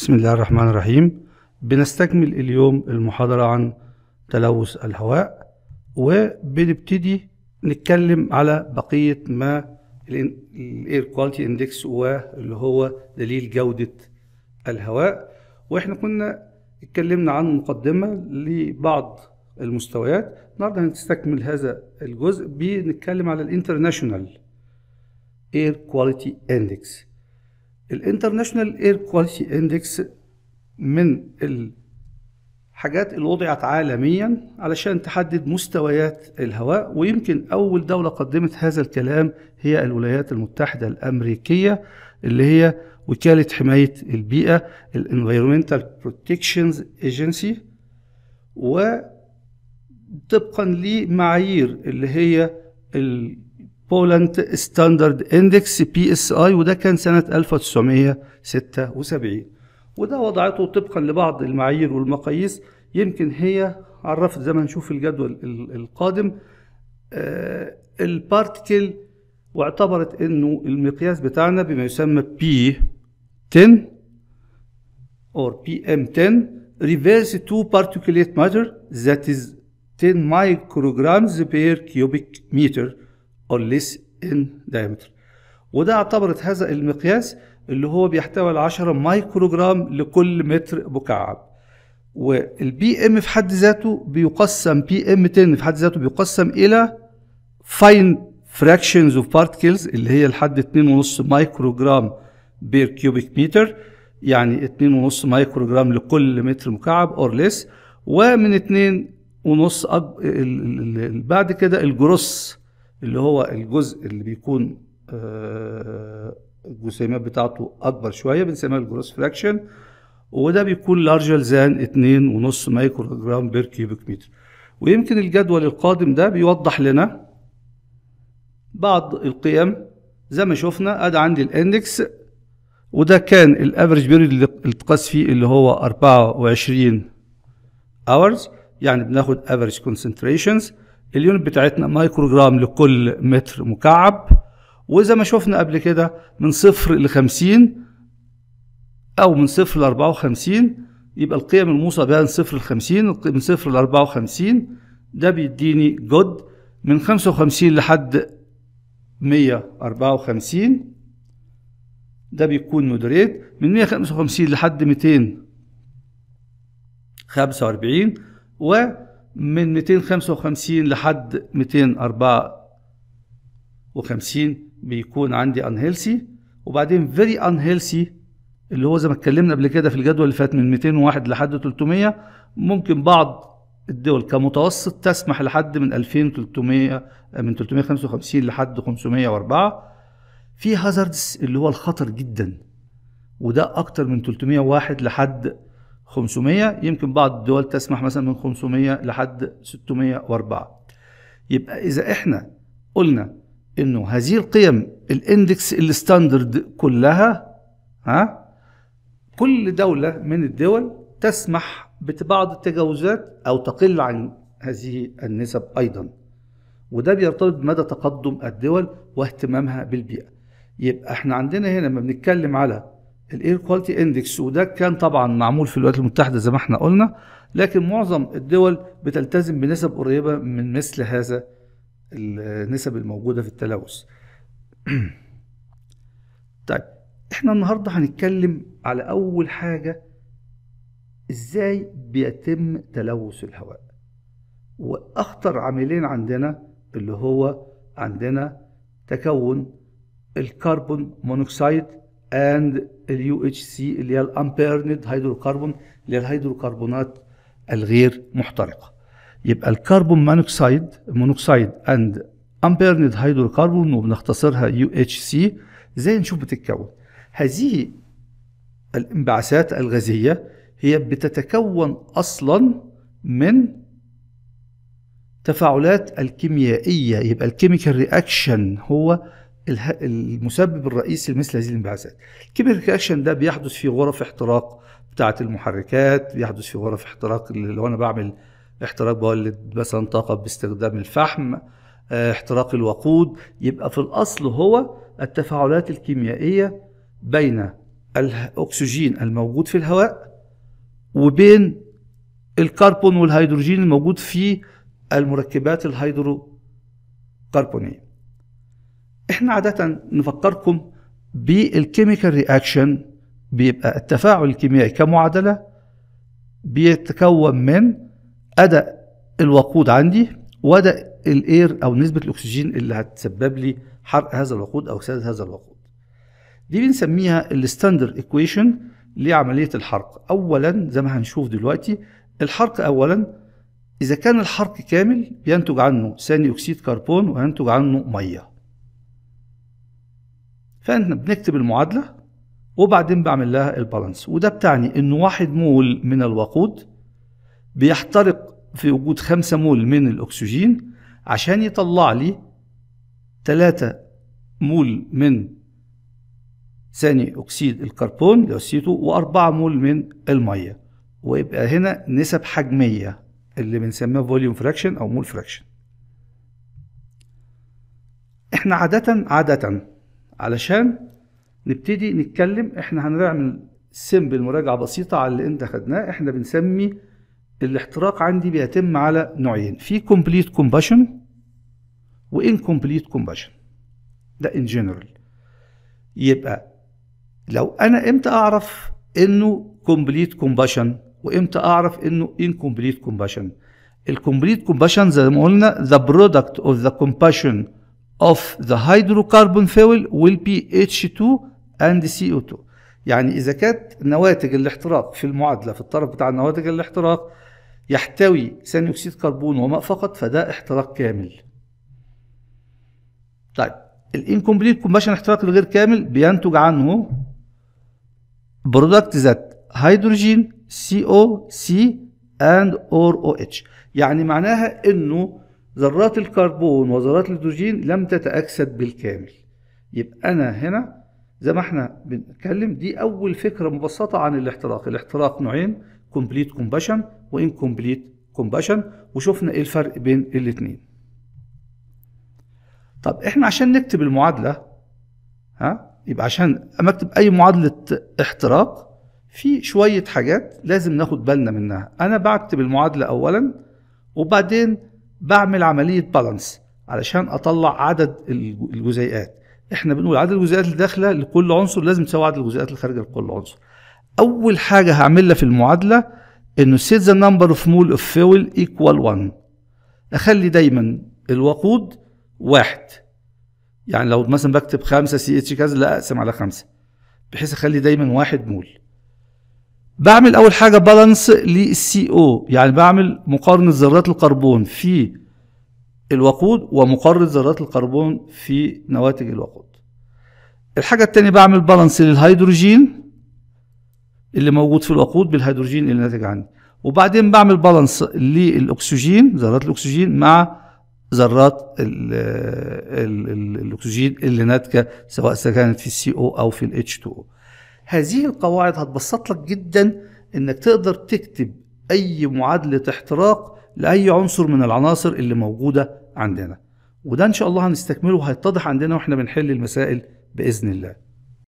بسم الله الرحمن الرحيم بنستكمل اليوم المحاضرة عن تلوث الهواء وبنبتدي نتكلم على بقية ما الاير كواليتي اندكس واللي هو دليل جودة الهواء واحنا كنا اتكلمنا عن مقدمة لبعض المستويات النهارده هنستكمل هذا الجزء بنتكلم على الانترناشونال اير كواليتي اندكس الانترناشونال اير كواليتي اندكس من الحاجات اللي وضعت عالميا علشان تحدد مستويات الهواء ويمكن اول دوله قدمت هذا الكلام هي الولايات المتحده الامريكيه اللي هي وكاله حمايه البيئه الانفيرومنتال بروتكشنز ايجنسي وطبقا لمعايير اللي هي ال بولاند ستاندرد اندكس بي اس اي وده كان سنة 1976 وده وضعته طبقا لبعض المعايير والمقاييس يمكن هي عرفت زي ما نشوف الجدول القادم آه، البارتكل واعتبرت انه المقياس بتاعنا بما يسمى بي 10 or PM10 reverse to particulate matter ذات از 10 micrograms per cubic meter or less in diameter وده اعتبرت هذا المقياس اللي هو بيحتوي على 10 مايكروجرام لكل متر مكعب والبي ام في حد ذاته بيقسم بي ام 10 في حد ذاته بيقسم الى فاين فراكشنز اوف بارتكلز اللي هي لحد 2.5 مايكروجرام بير كيوبيك متر يعني 2.5 مايكروجرام لكل متر مكعب اور ليس ومن 2.5 بعد كده الجروس اللي هو الجزء اللي بيكون آه، الجسيمات بتاعته اكبر شويه بنسميها الجروس فراكشن وده بيكون لارجر زان 2.5 مايكرو جرام بير كيوبيك متر ويمكن الجدول القادم ده بيوضح لنا بعض القيم زي ما شفنا ادي عندي الاندكس وده كان الافرج بيريد اللي اتقاس فيه اللي هو 24 اورز يعني بناخد افرج كونسنتريشنز اليونت بتاعتنا مايكرو جرام لكل متر مكعب وزي ما شفنا قبل كده من صفر ل 50 او من صفر ل 54 يبقى القيم الموصى بها من صفر ل 50 من صفر ل 54 ده بيديني جود من 55 لحد 154 ده بيكون مودريت من 155 لحد 245 من 255 لحد 254 بيكون عندي انهيلسي وبعدين فيري انهيلسي اللي هو زي ما اتكلمنا قبل كده في الجدول اللي فات من 201 لحد 300 ممكن بعض الدول كمتوسط تسمح لحد من 2300 من 355 لحد 504 في هازاردز اللي هو الخطر جدا وده اكتر من 301 لحد 500 يمكن بعض الدول تسمح مثلا من 500 لحد 604 يبقى إذا إحنا قلنا إنه هذه القيم الاندكس الستاندرد كلها ها كل دولة من الدول تسمح ببعض التجاوزات أو تقل عن هذه النسب أيضا وده بيرتبط بمدى تقدم الدول واهتمامها بالبيئة يبقى احنا عندنا هنا لما بنتكلم على الاير كواليتي اندكس وده كان طبعا معمول في الولايات المتحده زي ما احنا قلنا لكن معظم الدول بتلتزم بنسب قريبه من مثل هذا النسب الموجوده في التلوث طيب احنا النهارده هنتكلم على اول حاجه ازاي بيتم تلوث الهواء واخطر عاملين عندنا اللي هو عندنا تكون الكربون مونوكسيد اند اليو اتش سي اللي هي الامبيرند هيدروكربون اللي هي الهيدروكربونات الغير محترقه يبقى الكربون مونوكسيد مونوكسيد اند امبيرند هيدروكربون وبنختصرها يو اتش سي ازاي نشوف بتتكون هذه الانبعاثات الغازيه هي بتتكون اصلا من تفاعلات الكيميائيه يبقى الكيميكال رياكشن هو المسبب الرئيسي لمثل هذه الانبعاثات الكبر رياكشن ده بيحدث في غرف احتراق بتاعه المحركات بيحدث في غرف احتراق لو انا بعمل احتراق بولد مثلا طاقه باستخدام الفحم آه، احتراق الوقود يبقى في الاصل هو التفاعلات الكيميائيه بين الاكسجين الموجود في الهواء وبين الكربون والهيدروجين الموجود في المركبات الهيدروكربونيه احنا عادة نفكركم بالكيميكال رياكشن بيبقى التفاعل الكيميائي كمعادلة بيتكون من أداء الوقود عندي وأداء الاير أو نسبة الأكسجين اللي هتسبب لي حرق هذا الوقود أو سد هذا الوقود دي بنسميها الستاندرد ايكويشن لعملية الحرق أولا زي ما هنشوف دلوقتي الحرق أولا إذا كان الحرق كامل بينتج عنه ثاني أكسيد كربون وينتج عنه مية فاحنا بنكتب المعادله وبعدين بعمل لها البالانس وده بتعني ان واحد مول من الوقود بيحترق في وجود خمسة مول من الاكسجين عشان يطلع لي ثلاثة مول من ثاني اكسيد الكربون لوسيته واربعة مول من الميه ويبقى هنا نسب حجميه اللي بنسميها فوليوم فراكشن او مول فراكشن احنا عاده عاده علشان نبتدي نتكلم احنا هنعمل سيمبل مراجعة بسيطة على اللي انت خدناه احنا بنسمي الاحتراق عندي بيتم على نوعين في كومبليت كومباشن وان كومبليت كومباشن ده ان جنرال يبقى لو انا امتى اعرف انه كومبليت كومباشن وامتى اعرف انه ان كومبليت كومباشن الكومبليت كومباشن زي ما قلنا ذا برودكت اوف ذا كومباشن of the hydrocarbon fuel will be H2 and CO2 يعني إذا كانت نواتج الاحتراق في المعادلة في الطرف بتاع نواتج الاحتراق يحتوي ثاني أكسيد كربون وماء فقط فده احتراق كامل طيب الانكمبليت كومباشن احتراق الغير كامل بينتج عنه برودكت ذات هيدروجين سي او سي or OH يعني معناها انه ذرات الكربون وذرات الهيدروجين لم تتأكسد بالكامل يبقى أنا هنا زي ما احنا بنتكلم دي أول فكرة مبسطة عن الاحتراق الاحتراق نوعين كومبليت كومباشن كومبليت كومباشن وشفنا إيه الفرق بين الاتنين طب احنا عشان نكتب المعادلة ها يبقى عشان اما اكتب اي معادلة احتراق في شوية حاجات لازم ناخد بالنا منها انا بكتب المعادلة اولا وبعدين بعمل عملية بالانس علشان اطلع عدد الجزيئات احنا بنقول عدد الجزيئات الداخلة لكل عنصر لازم تساوي عدد الجزيئات الخارجة لكل عنصر اول حاجه هعملها في المعادله انه set the number of mole of fuel equal 1 اخلي دايما الوقود واحد يعني لو مثلا بكتب 5 سي اتش كذا لا اقسم على 5 بحيث اخلي دايما واحد مول بعمل اول حاجه بالانس للسي او يعني بعمل مقارنه ذرات الكربون في الوقود ومقارنه ذرات الكربون في نواتج الوقود الحاجه الثانيه بعمل بالانس للهيدروجين اللي موجود في الوقود بالهيدروجين اللي ناتج عنه وبعدين بعمل بالانس للاكسجين ذرات الاكسجين مع ذرات الاكسجين اللي ناتجه سواء كانت في السي او او في الاتش 2 او هذه القواعد هتبسط لك جدا انك تقدر تكتب اي معادلة احتراق لاي عنصر من العناصر اللي موجودة عندنا وده ان شاء الله هنستكمله وهيتضح عندنا واحنا بنحل المسائل باذن الله